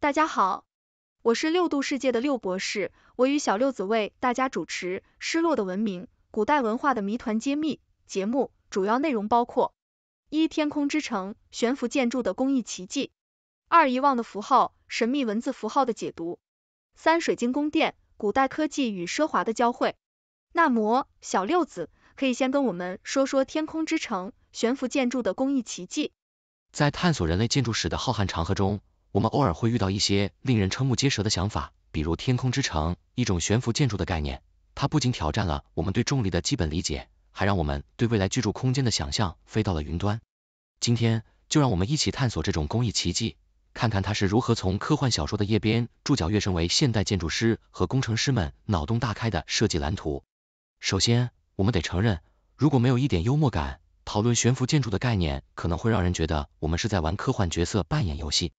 大家好，我是六度世界的六博士，我与小六子为大家主持《失落的文明：古代文化的谜团揭秘》节目，主要内容包括：一、天空之城悬浮建筑的工艺奇迹；二、遗忘的符号神秘文字符号的解读；三、水晶宫殿古代科技与奢华的交汇。那么，小六子可以先跟我们说说天空之城悬浮建筑的工艺奇迹。在探索人类建筑史的浩瀚长河中。我们偶尔会遇到一些令人瞠目结舌的想法，比如天空之城，一种悬浮建筑的概念。它不仅挑战了我们对重力的基本理解，还让我们对未来居住空间的想象飞到了云端。今天就让我们一起探索这种工艺奇迹，看看它是如何从科幻小说的页边注脚跃升为现代建筑师和工程师们脑洞大开的设计蓝图。首先，我们得承认，如果没有一点幽默感，讨论悬浮建筑的概念可能会让人觉得我们是在玩科幻角色扮演游戏。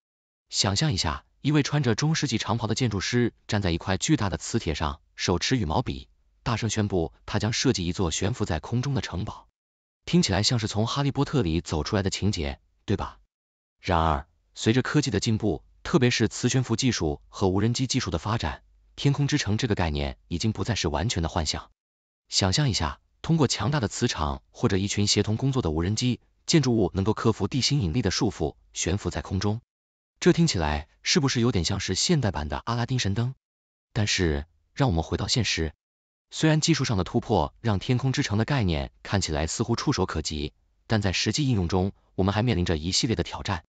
想象一下，一位穿着中世纪长袍的建筑师站在一块巨大的磁铁上，手持羽毛笔，大声宣布他将设计一座悬浮在空中的城堡，听起来像是从《哈利波特》里走出来的情节，对吧？然而，随着科技的进步，特别是磁悬浮技术和无人机技术的发展，天空之城这个概念已经不再是完全的幻想。想象一下，通过强大的磁场或者一群协同工作的无人机，建筑物能够克服地心引力的束缚，悬浮在空中。这听起来是不是有点像是现代版的阿拉丁神灯？但是，让我们回到现实。虽然技术上的突破让天空之城的概念看起来似乎触手可及，但在实际应用中，我们还面临着一系列的挑战。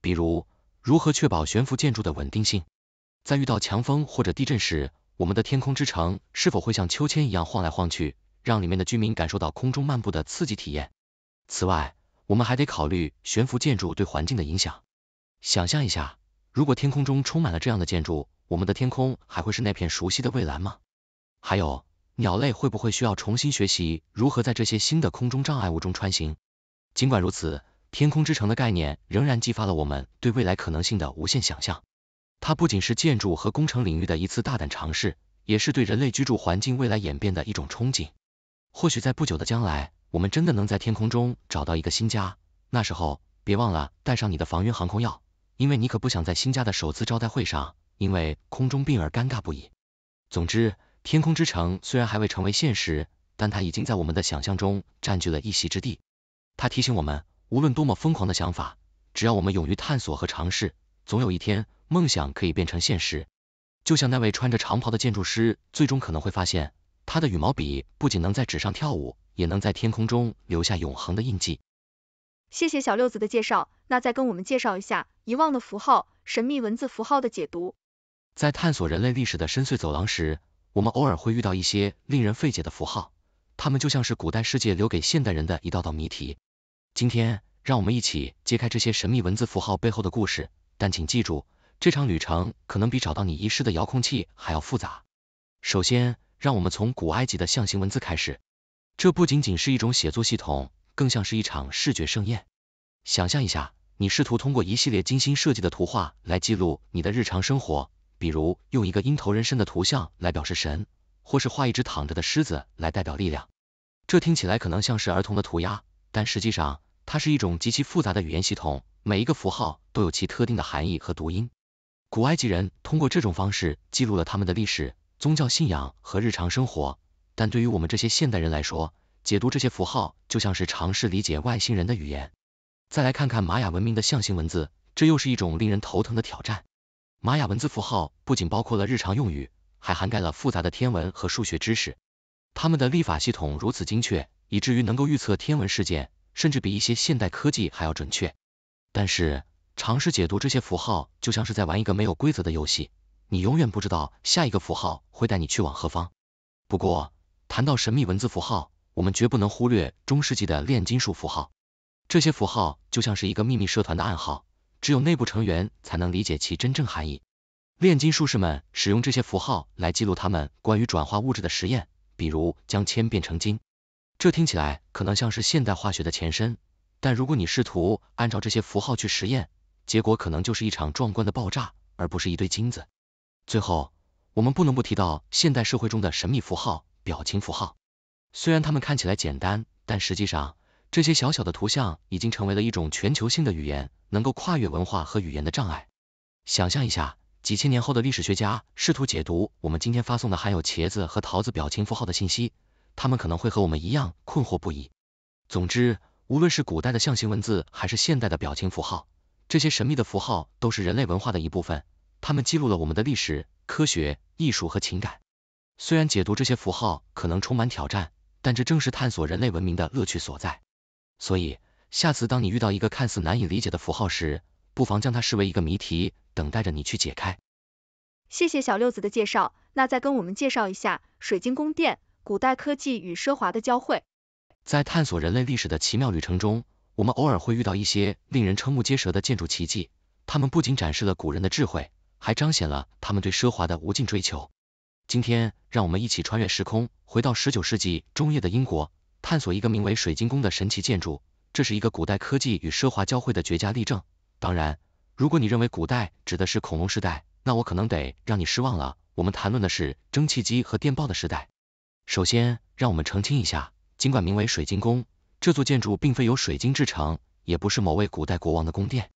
比如，如何确保悬浮建筑的稳定性？在遇到强风或者地震时，我们的天空之城是否会像秋千一样晃来晃去，让里面的居民感受到空中漫步的刺激体验？此外，我们还得考虑悬浮建筑对环境的影响。想象一下，如果天空中充满了这样的建筑，我们的天空还会是那片熟悉的蔚蓝吗？还有，鸟类会不会需要重新学习如何在这些新的空中障碍物中穿行？尽管如此，天空之城的概念仍然激发了我们对未来可能性的无限想象。它不仅是建筑和工程领域的一次大胆尝试，也是对人类居住环境未来演变的一种憧憬。或许在不久的将来，我们真的能在天空中找到一个新家。那时候，别忘了带上你的防晕航空药。因为你可不想在新家的首次招待会上因为空中病而尴尬不已。总之，天空之城虽然还未成为现实，但它已经在我们的想象中占据了一席之地。它提醒我们，无论多么疯狂的想法，只要我们勇于探索和尝试，总有一天梦想可以变成现实。就像那位穿着长袍的建筑师，最终可能会发现，他的羽毛笔不仅能在纸上跳舞，也能在天空中留下永恒的印记。谢谢小六子的介绍，那再跟我们介绍一下遗忘的符号，神秘文字符号的解读。在探索人类历史的深邃走廊时，我们偶尔会遇到一些令人费解的符号，它们就像是古代世界留给现代人的一道道谜题。今天，让我们一起揭开这些神秘文字符号背后的故事，但请记住，这场旅程可能比找到你遗失的遥控器还要复杂。首先，让我们从古埃及的象形文字开始，这不仅仅是一种写作系统。更像是一场视觉盛宴。想象一下，你试图通过一系列精心设计的图画来记录你的日常生活，比如用一个鹰头人身的图像来表示神，或是画一只躺着的狮子来代表力量。这听起来可能像是儿童的涂鸦，但实际上它是一种极其复杂的语言系统，每一个符号都有其特定的含义和读音。古埃及人通过这种方式记录了他们的历史、宗教信仰和日常生活，但对于我们这些现代人来说，解读这些符号就像是尝试理解外星人的语言。再来看看玛雅文明的象形文字，这又是一种令人头疼的挑战。玛雅文字符号不仅包括了日常用语，还涵盖了复杂的天文和数学知识。他们的历法系统如此精确，以至于能够预测天文事件，甚至比一些现代科技还要准确。但是，尝试解读这些符号就像是在玩一个没有规则的游戏，你永远不知道下一个符号会带你去往何方。不过，谈到神秘文字符号，我们绝不能忽略中世纪的炼金术符号，这些符号就像是一个秘密社团的暗号，只有内部成员才能理解其真正含义。炼金术士们使用这些符号来记录他们关于转化物质的实验，比如将铅变成金。这听起来可能像是现代化学的前身，但如果你试图按照这些符号去实验，结果可能就是一场壮观的爆炸，而不是一堆金子。最后，我们不能不提到现代社会中的神秘符号——表情符号。虽然它们看起来简单，但实际上，这些小小的图像已经成为了一种全球性的语言，能够跨越文化和语言的障碍。想象一下，几千年后的历史学家试图解读我们今天发送的含有茄子和桃子表情符号的信息，他们可能会和我们一样困惑不已。总之，无论是古代的象形文字还是现代的表情符号，这些神秘的符号都是人类文化的一部分，它们记录了我们的历史、科学、艺术和情感。虽然解读这些符号可能充满挑战，但这正是探索人类文明的乐趣所在。所以，下次当你遇到一个看似难以理解的符号时，不妨将它视为一个谜题，等待着你去解开。谢谢小六子的介绍，那再跟我们介绍一下水晶宫殿——古代科技与奢华的交汇。在探索人类历史的奇妙旅程中，我们偶尔会遇到一些令人瞠目结舌的建筑奇迹，它们不仅展示了古人的智慧，还彰显了他们对奢华的无尽追求。今天，让我们一起穿越时空，回到十九世纪中叶的英国，探索一个名为水晶宫的神奇建筑。这是一个古代科技与奢华交汇的绝佳例证。当然，如果你认为古代指的是恐龙时代，那我可能得让你失望了。我们谈论的是蒸汽机和电报的时代。首先，让我们澄清一下，尽管名为水晶宫，这座建筑并非由水晶制成，也不是某位古代国王的宫殿。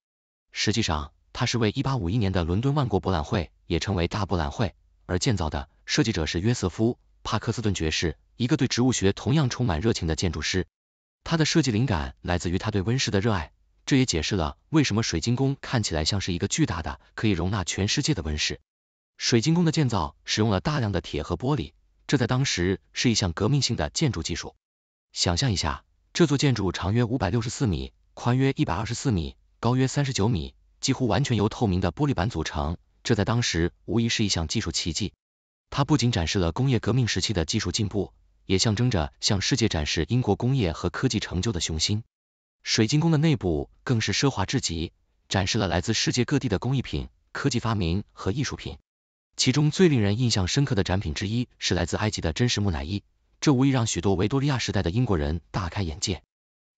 实际上，它是为一八五一年的伦敦万国博览会，也称为大博览会。而建造的，设计者是约瑟夫·帕克斯顿爵士，一个对植物学同样充满热情的建筑师。他的设计灵感来自于他对温室的热爱，这也解释了为什么水晶宫看起来像是一个巨大的可以容纳全世界的温室。水晶宫的建造使用了大量的铁和玻璃，这在当时是一项革命性的建筑技术。想象一下，这座建筑长约五百六十四米，宽约一百二十四米，高约三十九米，几乎完全由透明的玻璃板组成。这在当时无疑是一项技术奇迹，它不仅展示了工业革命时期的技术进步，也象征着向世界展示英国工业和科技成就的雄心。水晶宫的内部更是奢华至极，展示了来自世界各地的工艺品、科技发明和艺术品。其中最令人印象深刻的展品之一是来自埃及的真实木乃伊，这无疑让许多维多利亚时代的英国人大开眼界。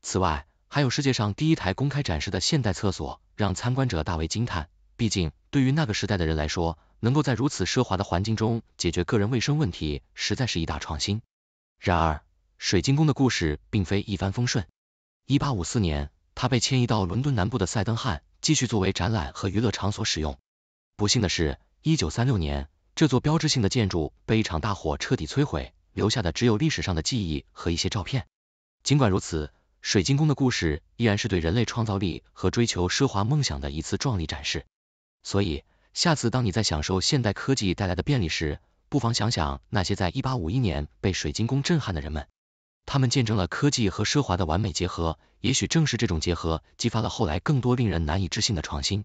此外，还有世界上第一台公开展示的现代厕所，让参观者大为惊叹。毕竟，对于那个时代的人来说，能够在如此奢华的环境中解决个人卫生问题，实在是一大创新。然而，水晶宫的故事并非一帆风顺。一八五四年，它被迁移到伦敦南部的塞登汉，继续作为展览和娱乐场所使用。不幸的是，一九三六年，这座标志性的建筑被一场大火彻底摧毁，留下的只有历史上的记忆和一些照片。尽管如此，水晶宫的故事依然是对人类创造力和追求奢华梦想的一次壮丽展示。所以，下次当你在享受现代科技带来的便利时，不妨想想那些在1851年被水晶宫震撼的人们。他们见证了科技和奢华的完美结合，也许正是这种结合激发了后来更多令人难以置信的创新。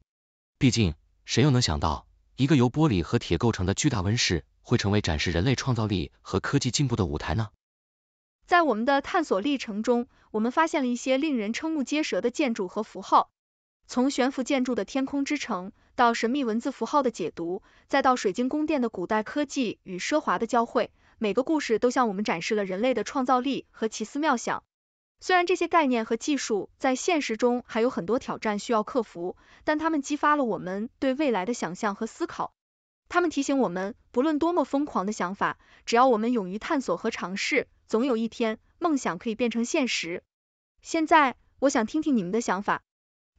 毕竟，谁又能想到一个由玻璃和铁构成的巨大温室会成为展示人类创造力和科技进步的舞台呢？在我们的探索历程中，我们发现了一些令人瞠目结舌的建筑和符号。从悬浮建筑的天空之城，到神秘文字符号的解读，再到水晶宫殿的古代科技与奢华的交汇，每个故事都向我们展示了人类的创造力和奇思妙想。虽然这些概念和技术在现实中还有很多挑战需要克服，但它们激发了我们对未来的想象和思考。他们提醒我们，不论多么疯狂的想法，只要我们勇于探索和尝试，总有一天梦想可以变成现实。现在，我想听听你们的想法。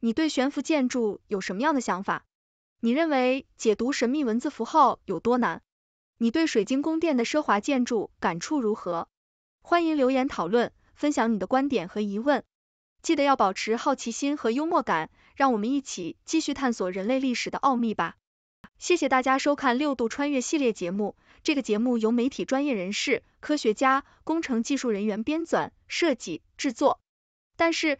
你对悬浮建筑有什么样的想法？你认为解读神秘文字符号有多难？你对水晶宫殿的奢华建筑感触如何？欢迎留言讨论，分享你的观点和疑问。记得要保持好奇心和幽默感，让我们一起继续探索人类历史的奥秘吧。谢谢大家收看六度穿越系列节目。这个节目由媒体专业人士、科学家、工程技术人员编纂、设计、制作。但是。